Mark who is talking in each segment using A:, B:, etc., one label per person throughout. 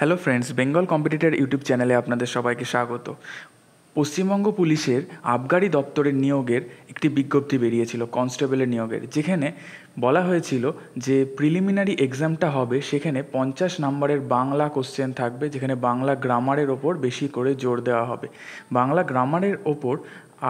A: hello friends Bengal competitor YouTube চ্যানেলে আপনাদের সবাইকে স্বাগত পশ্চিমবঙ্গ পুলিশের আবগারি দপ্তরের নিয়োগের একটি বিজ্ঞপ্তি বেরিয়েছিল কনস্টেবলের নিয়োগের যেখানে বলা হয়েছিল যে প্রিলিমিনারি এক্সামটা হবে সেখানে পঞ্চাশ নম্বরের বাংলা কোশ্চেন থাকবে যেখানে বাংলা গ্রামারের ওপর বেশি করে জোর দেওয়া হবে বাংলা গ্রামারের ওপর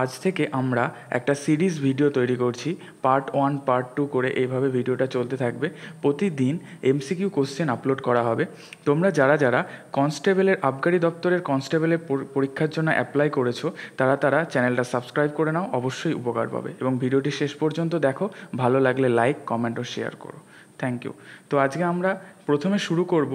A: আজ থেকে আমরা একটা সিরিজ ভিডিও তৈরি করছি পার্ট ওয়ান পার্ট টু করে এইভাবে ভিডিওটা চলতে থাকবে প্রতিদিন এমসিকিউ কোশ্চেন আপলোড করা হবে তোমরা যারা যারা কনস্টেবলের আবগারি দপ্তরের কনস্টেবলের পরীক্ষার জন্য অ্যাপ্লাই করেছো তারা তারা চ্যানেলটা সাবস্ক্রাইব করে নাও অবশ্যই উপকার পাবে এবং ভিডিওটি শেষ পর্যন্ত দেখো ভালো লাগলে লাইক কমেন্ট ও শেয়ার করো থ্যাংক ইউ তো আজকে আমরা প্রথমে শুরু করব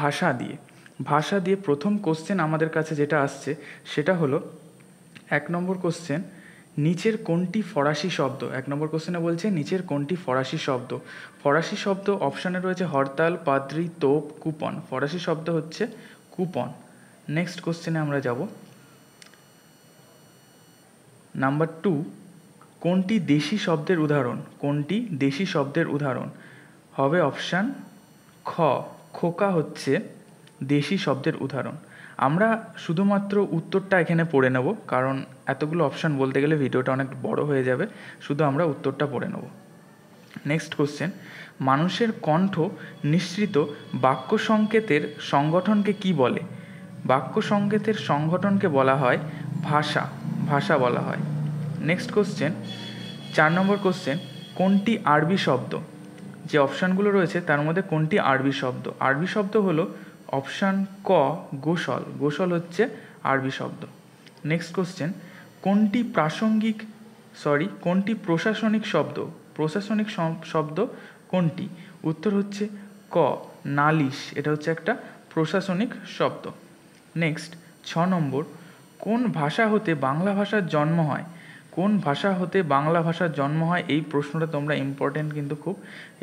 A: ভাষা দিয়ে ভাষা দিয়ে প্রথম কোশ্চেন আমাদের কাছে যেটা আসছে সেটা হলো এক নম্বর কোশ্চেন নিচের কোনটি ফরাসি শব্দ এক নম্বর কোশ্চেনে বলছে নিচের কোনটি ফরাসি শব্দ ফরাসি শব্দ অপশানে রয়েছে হরতাল পাদ্রি তোপ কুপন ফরাসি শব্দ হচ্ছে কুপন নেক্সট কোশ্চেনে আমরা যাব নাম্বার টু কোনটি দেশি শব্দের উদাহরণ কোনটি দেশি শব্দের উদাহরণ হবে অপশান খ খোকা হচ্ছে দেশি শব্দের উদাহরণ আমরা শুধুমাত্র উত্তরটা এখানে পড়ে নেব কারণ এতগুলো অপশান বলতে গেলে ভিডিওটা অনেক বড় হয়ে যাবে শুধু আমরা উত্তরটা পড়ে নেব নেক্সট কোশ্চেন মানুষের কণ্ঠ নিঃসৃত বাক্য সংকেতের সংগঠনকে কি বলে বাক্য সংকেতের সংগঠনকে বলা হয় ভাষা ভাষা বলা হয় নেক্সট কোশ্চেন চার নম্বর কোশ্চেন কোনটি আরবি শব্দ যে অপশানগুলো রয়েছে তার মধ্যে কোনটি আরবি শব্দ আরবি শব্দ হলো অপশান ক গোসল গোসল হচ্ছে আরবি শব্দ নেক্সট কোশ্চেন কোনটি প্রাসঙ্গিক সরি কোনটি প্রশাসনিক শব্দ প্রশাসনিক শব্দ কোনটি উত্তর হচ্ছে ক নালিশ এটা হচ্ছে একটা প্রশাসনিক শব্দ নেক্সট ছ নম্বর কোন ভাষা হতে বাংলা ভাষার জন্ম হয় কোন ভাষা হতে বাংলা ভাষার জন্ম হয় এই প্রশ্নটা তোমরা ইম্পর্টেন্ট কিন্তু খুব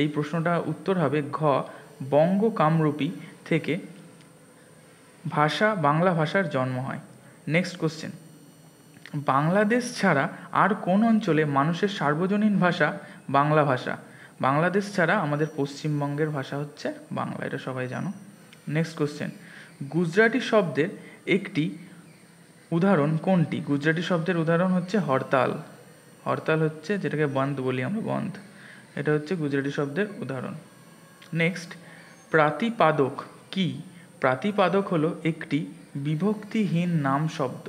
A: এই প্রশ্নটা উত্তর হবে ঘ বঙ্গ কামরূপী থেকে ভাষা বাংলা ভাষার জন্ম হয় নেক্সট কোশ্চেন বাংলাদেশ ছাড়া আর কোন অঞ্চলে মানুষের সার্বজনীন ভাষা বাংলা ভাষা বাংলাদেশ ছাড়া আমাদের পশ্চিমবঙ্গের ভাষা হচ্ছে বাংলা এটা সবাই জানো নেক্সট কোশ্চেন গুজরাটি শব্দের একটি উদাহরণ কোনটি গুজরাটি শব্দের উদাহরণ হচ্ছে হরতাল হরতাল হচ্ছে যেটাকে বন্ধ বলি আমরা বন্ধ এটা হচ্ছে গুজরাটি শব্দের উদাহরণ নেক্সট প্রাতিপাদক কী প্রাতিপাদক হলো একটি বিভক্তিহীন নাম শব্দ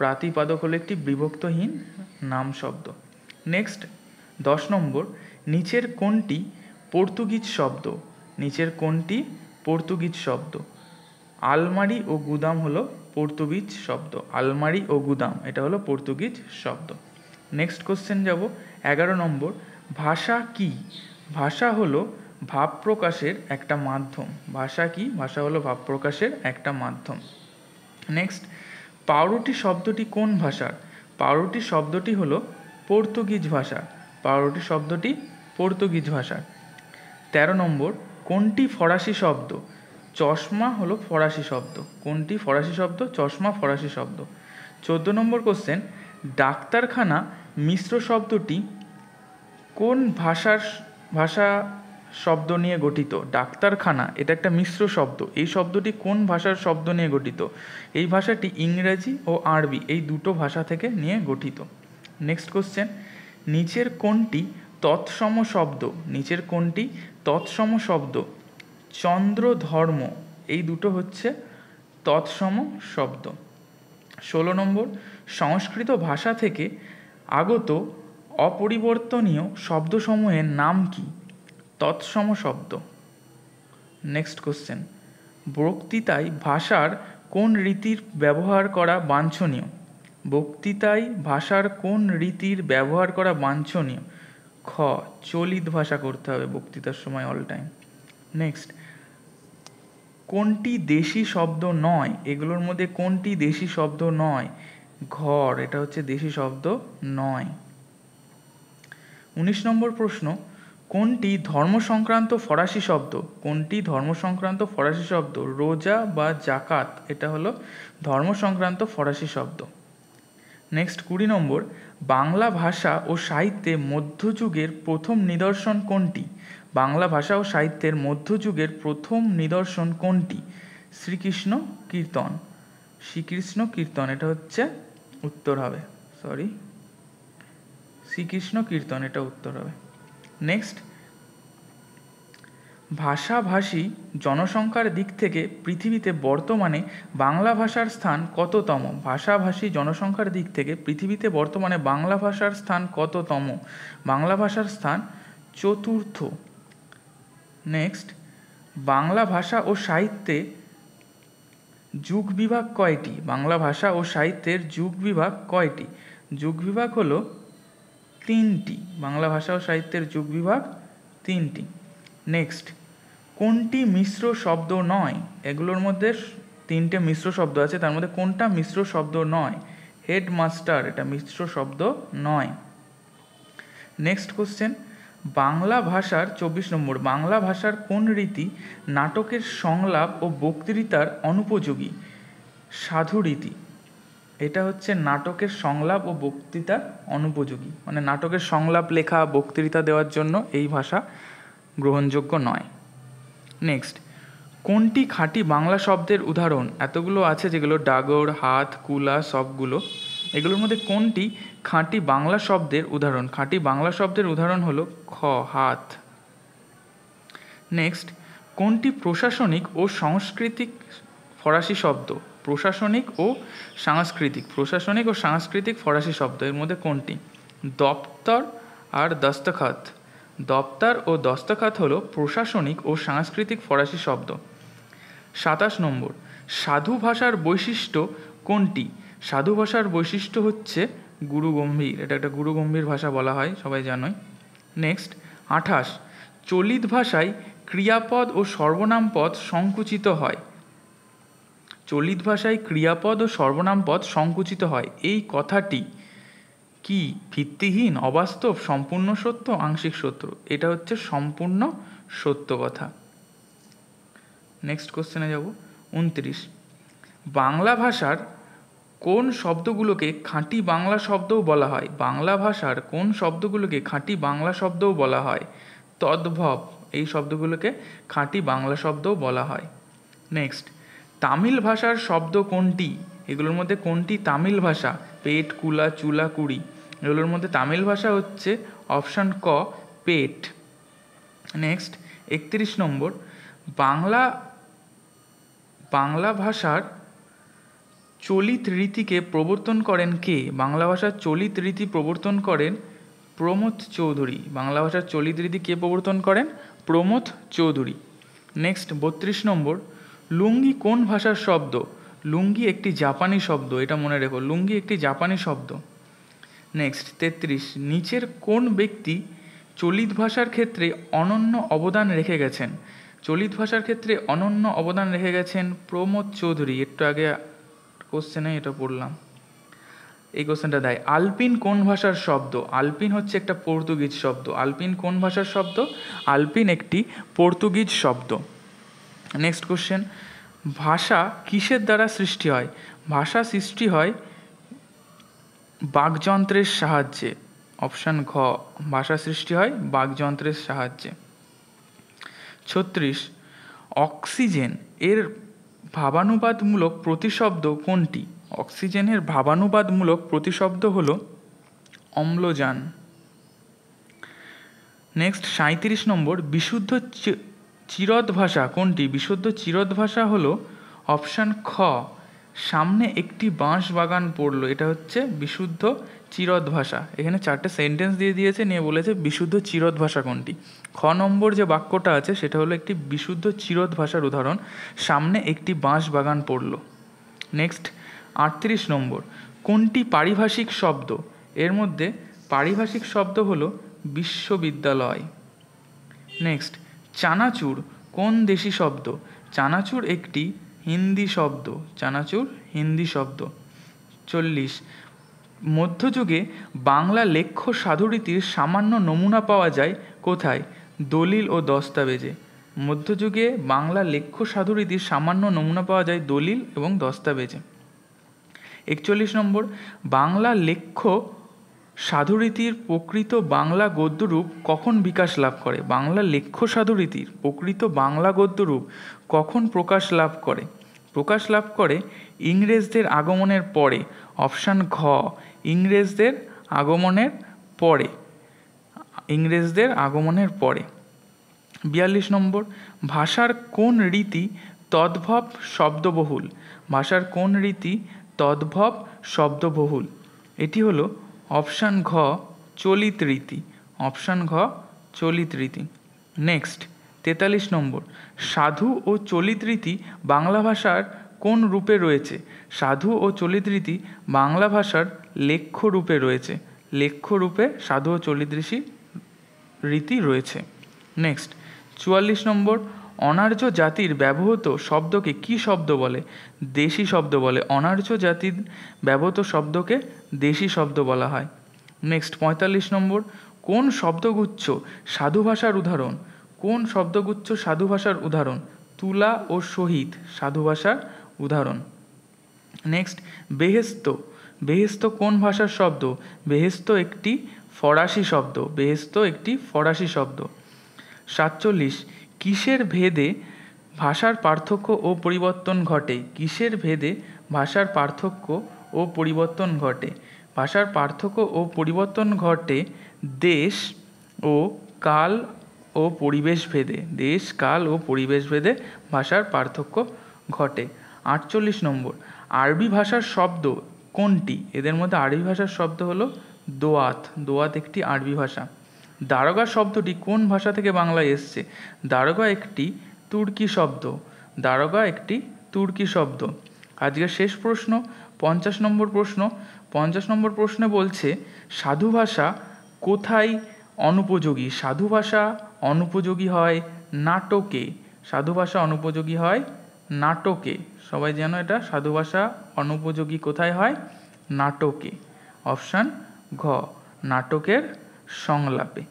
A: প্রাতিপাদক হলো একটি বিভক্তহীন নাম শব্দ নেক্সট দশ নম্বর নিচের কোনটি পর্তুগিজ শব্দ নিচের কোনটি পর্তুগিজ শব্দ আলমারি ও গুদাম হলো পর্তুগিজ শব্দ আলমারি ও গুদাম এটা হলো পর্তুগিজ শব্দ নেক্সট কোশ্চেন যাব এগারো নম্বর ভাষা কি ভাষা হলো ভাব প্রকাশের একটা মাধ্যম ভাষা কি ভাষা হলো ভাব প্রকাশের একটা মাধ্যম নেক্সট পাউরুটি শব্দটি কোন ভাষার পাউরুটি শব্দটি হলো পর্তুগিজ ভাষা পাউরুটি শব্দটি পর্তুগিজ ভাষার তেরো নম্বর কোনটি ফরাসি শব্দ চশমা হলো ফরাসি শব্দ কোনটি ফরাসি শব্দ চশমা ফরাসি শব্দ চোদ্দ নম্বর কোশ্চেন ডাক্তারখানা মিশ্র শব্দটি কোন ভাষার ভাষা শব্দ নিয়ে গঠিত ডাক্তারখানা এটা একটা মিশ্র শব্দ এই শব্দটি কোন ভাষার শব্দ নিয়ে গঠিত এই ভাষাটি ইংরেজি ও আরবি এই দুটো ভাষা থেকে নিয়ে গঠিত নেক্সট কোশ্চেন নিচের কোনটি তৎসম শব্দ নিচের কোনটি তৎসম শব্দ চন্দ্র ধর্ম এই দুটো হচ্ছে তৎসম শব্দ ষোলো নম্বর সংস্কৃত ভাষা থেকে আগত অপরিবর্তনীয় শব্দসমূহের নাম কী তৎসম শব্দ নেক্সট কোশ্চেন বক্তৃতায় ভাষার কোন রীতির ব্যবহার করা বাঞ্ছনীয় বক্তৃতায় ভাষার কোন রীতির ব্যবহার করা বাঞ্ছনীয় খ চলিত ভাষা করতে হবে বক্তৃতার সময় অল টাইম নেক্সট কোনটি দেশি শব্দ নয় এগুলোর মধ্যে কোনটি দেশি শব্দ নয় ঘর এটা হচ্ছে দেশি শব্দ নয় উনিশ নম্বর প্রশ্ন কোনটি ধর্ম সংক্রান্ত ফরাসি শব্দ কোনটি ধর্ম সংক্রান্ত ফরাসি শব্দ রোজা বা জাকাত এটা হলো ধর্ম সংক্রান্ত ফরাসি শব্দ নেক্সট কুড়ি নম্বর বাংলা ভাষা ও সাহিত্যে মধ্যযুগের প্রথম নিদর্শন কোনটি বাংলা ভাষা ও সাহিত্যের মধ্যযুগের প্রথম নিদর্শন কোনটি শ্রীকৃষ্ণ কীর্তন শ্রীকৃষ্ণ কীর্তন এটা হচ্ছে উত্তর হবে সরি শ্রীকৃষ্ণ কীর্তন এটা উত্তর হবে নেক্সট ভাষাভাষী জনসংখ্যার দিক থেকে পৃথিবীতে বর্তমানে বাংলা ভাষার স্থান কততম ভাষাভাষী জনসংখ্যার দিক থেকে পৃথিবীতে বর্তমানে বাংলা ভাষার স্থান কততম বাংলা ভাষার স্থান চতুর্থ নেক্সট বাংলা ভাষা ও সাহিত্যে যুগ বিভাগ কয়টি বাংলা ভাষা ও সাহিত্যের যুগ বিভাগ কয়টি যুগ বিভাগ হলো তিনটি বাংলা ভাষা ও সাহিত্যের যুগ বিভাগ তিনটি নেক্সট কোনটি মিশ্র শব্দ নয় এগুলোর মধ্যে তিনটে মিশ্র শব্দ আছে তার মধ্যে কোনটা মিশ্র শব্দ নয় হেডমাস্টার এটা মিশ্র শব্দ নয় নেক্সট কোশ্চেন বাংলা ভাষার চব্বিশ নম্বর বাংলা ভাষার কোন রীতি নাটকের সংলাপ ও বক্তৃতার অনুপযোগী সাধু রীতি এটা হচ্ছে নাটকের সংলাপ ও বক্তৃতা অনুপযোগী মানে নাটকের সংলাপ লেখা বক্তৃতা দেওয়ার জন্য এই ভাষা গ্রহণযোগ্য নয় নেক্সট কোনটি খাঁটি বাংলা শব্দের উদাহরণ এতগুলো আছে যেগুলো ডাগর হাত কুলা সবগুলো এগুলোর মধ্যে কোনটি খাঁটি বাংলা শব্দের উদাহরণ খাঁটি বাংলা শব্দের উদাহরণ হলো খ হাত নেক্সট কোনটি প্রশাসনিক ও সাংস্কৃতিক ফরাসি শব্দ প্রশাসনিক ও সাংস্কৃতিক প্রশাসনিক ও সাংস্কৃতিক ফরাসি শব্দ এর মধ্যে কোনটি দপ্তর আর দস্তখত দপ্তর ও দস্তখত হল প্রশাসনিক ও সাংস্কৃতিক ফরাসি শব্দ সাতাশ নম্বর সাধু ভাষার বৈশিষ্ট্য কোনটি সাধু ভাষার বৈশিষ্ট্য হচ্ছে গুরুগম্ভীর এটা একটা গুরুগম্ভীর ভাষা বলা হয় সবাই জানোই নেক্সট আঠাশ চলিত ভাষায় ক্রিয়াপদ ও সর্বনাম পদ সংকুচিত হয় চলিত ভাষায় ক্রিয়াপদ ও সর্বনাম পদ সংকুচিত হয় এই কথাটি কি ভিত্তিহীন অবাস্তব সম্পূর্ণ সত্য আংশিক সত্য এটা হচ্ছে সম্পূর্ণ সত্য কথা নেক্সট কোশ্চেনে যাব উনত্রিশ বাংলা ভাষার কোন শব্দগুলোকে খাঁটি বাংলা শব্দও বলা হয় বাংলা ভাষার কোন শব্দগুলোকে খাঁটি বাংলা শব্দও বলা হয় তদ্ভব এই শব্দগুলোকে খাঁটি বাংলা শব্দও বলা হয় নেক্সট তামিল ভাষার শব্দ কোনটি এগুলোর মধ্যে কোনটি তামিল ভাষা পেট কুলা চুলা কুড়ি এগুলোর মধ্যে তামিল ভাষা হচ্ছে অপশান ক পেট নেক্সট একত্রিশ নম্বর বাংলা বাংলা ভাষার চলিত রীতিকে প্রবর্তন করেন কে বাংলা ভাষার চলিত রীতি প্রবর্তন করেন প্রমোদ চৌধুরী বাংলা ভাষার চলিত রীতি কে প্রবর্তন করেন প্রমোদ চৌধুরী নেক্সট বত্রিশ নম্বর লুঙ্গি কোন ভাষার শব্দ লুঙ্গি একটি জাপানি শব্দ এটা মনে রেখো লুঙ্গি একটি জাপানি শব্দ নেক্সট তেত্রিশ নিচের কোন ব্যক্তি চলিত ভাষার ক্ষেত্রে অনন্য অবদান রেখে গেছেন চলিত ভাষার ক্ষেত্রে অনন্য অবদান রেখে গেছেন প্রমোদ চৌধুরী একটু আগে কোশ্চেনে এটা পড়লাম এই কোশ্চেনটা দেয় আলপিন কোন ভাষার শব্দ আলপিন হচ্ছে একটা পর্তুগিজ শব্দ আলপিন কোন ভাষার শব্দ আলপিন একটি পর্তুগিজ শব্দ নেক্সট কোশ্চেন ভাষা কিসের দ্বারা সৃষ্টি হয় ভাষা সৃষ্টি হয় বাঘযন্ত্রের সাহায্যে অপশান ঘ ভাষা সৃষ্টি হয় বাঘযন্ত্রের সাহায্যে ছত্রিশ অক্সিজেন এর ভাবানুবাদমূলক প্রতিশব্দ কোনটি অক্সিজেনের ভাবানুবাদমূলক প্রতিশব্দ হল অম্লজান নেক্সট সাঁত্রিশ নম্বর বিশুদ্ধ চিরদ ভাষা কোনটি বিশুদ্ধ চিরদ ভাষা হলো অপশান খ সামনে একটি বাঁশ বাগান পড়লো এটা হচ্ছে বিশুদ্ধ চিরদ ভাষা এখানে চারটে সেন্টেন্স দিয়ে দিয়েছে নিয়ে বলেছে বিশুদ্ধ চিরদ ভাষা কোনটি খ নম্বর যে বাক্যটা আছে সেটা হলো একটি বিশুদ্ধ চিরদ ভাষার উদাহরণ সামনে একটি বাঁশ বাগান পড়লো নেক্সট আটত্রিশ নম্বর কোনটি পারিভাষিক শব্দ এর মধ্যে পারিভাষিক শব্দ হলো বিশ্ববিদ্যালয় নেক্সট চানাচুর কোন দেশি শব্দ চানাচুর একটি হিন্দি শব্দ চানাচুর হিন্দি শব্দ চল্লিশ মধ্যযুগে বাংলা লেখ্য সাধুরীতির সামান্য নমুনা পাওয়া যায় কোথায় দলিল ও দস্তাবেজে মধ্যযুগে বাংলা লেখ্য সাধুরীতির সামান্য নমুনা পাওয়া যায় দলিল এবং দস্তাবেজে একচল্লিশ নম্বর বাংলা লেখ্য সাধুরীতির প্রকৃত বাংলা গদ্যরূপ কখন বিকাশ লাভ করে বাংলা লেখ্য সাধুরীতির প্রকৃত বাংলা গদ্যরূপ কখন প্রকাশ লাভ করে প্রকাশ লাভ করে ইংরেজদের আগমনের পরে অপশান ঘ ইংরেজদের আগমনের পরে ইংরেজদের আগমনের পরে বিয়াল্লিশ নম্বর ভাষার কোন রীতি তদ্ভব শব্দবহুল ভাষার কোন রীতি তদ্ভব শব্দবহুল এটি হলো অপশান ঘ চলিত রীতি অপশান ঘ চলিত রীতি নেক্সট তেতাল্লিশ নম্বর সাধু ও চলিত রীতি বাংলা ভাষার কোন রূপে রয়েছে সাধু ও চলিত রীতি বাংলা ভাষার লেখ্য রূপে রয়েছে লেখ্য রূপে সাধু ও চলিত রীতি রয়েছে নেক্সট চুয়াল্লিশ নম্বর অনার্য জাতির ব্যবহৃত শব্দকে কি শব্দ বলে দেশি শব্দ বলে অনার্য জাতির ব্যবহৃত শব্দকে দেশি শব্দ বলা হয় নেক্সট পঁয়তাল্লিশ নম্বর কোন শব্দগুচ্ছ সাধু ভাষার উদাহরণ কোন শব্দগুচ্ছ সাধু ভাষার উদাহরণ তুলা ও শহীদ সাধু ভাষার উদাহরণ নেক্সট বেহেস্ত বেহেস্ত কোন ভাষার শব্দ বেহেস্ত একটি ফরাসি শব্দ বেহেস্ত একটি ফরাসি শব্দ সাতচল্লিশ কিসের ভেদে ভাষার পার্থক্য ও পরিবর্তন ঘটে কিসের ভেদে ভাষার পার্থক্য ও পরিবর্তন ঘটে ভাষার পার্থক্য ও পরিবর্তন ঘটে দেশ ও কাল ও পরিবেশ ভেদে দেশ কাল ও পরিবেশ ভেদে ভাষার পার্থক্য ঘটে আটচল্লিশ নম্বর আরবি ভাষার শব্দ কোনটি এদের মধ্যে আরবি ভাষার শব্দ হলো দোয়াত দোয়াত একটি আরবি ভাষা দারোগা শব্দটি কোন ভাষা থেকে বাংলায় এসছে দারোগা একটি তুর্কি শব্দ দারোগা একটি তুর্কি শব্দ আজকের শেষ প্রশ্ন পঞ্চাশ নম্বর প্রশ্ন পঞ্চাশ নম্বর প্রশ্নে বলছে সাধু ভাষা কোথায় অনুপযোগী সাধু ভাষা অনুপযোগী হয় নাটকে সাধু ভাষা অনুপযোগী হয় নাটকে সবাই যেন এটা সাধু ভাষা অনুপযোগী কোথায় হয় নাটকে অপশান ঘ নাটকের সংলাপে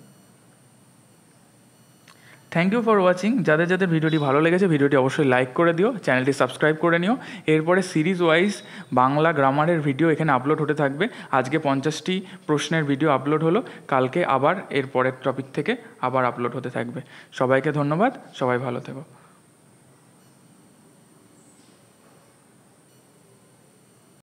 A: থ্যাংক ইউ ফর ওয়াচিং যাদের যাদের ভিডিওটি ভালো লেগেছে ভিডিওটি অবশ্যই লাইক করে দিও চ্যানেলটি সাবস্ক্রাইব করে নিও এরপরে সিরিজ ওয়াইজ বাংলা গ্রামারের ভিডিও এখানে আপলোড হতে থাকবে আজকে পঞ্চাশটি প্রশ্নের ভিডিও আপলোড হলো কালকে আবার এরপরের টপিক থেকে আবার আপলোড হতে থাকবে সবাইকে ধন্যবাদ সবাই ভালো থেকো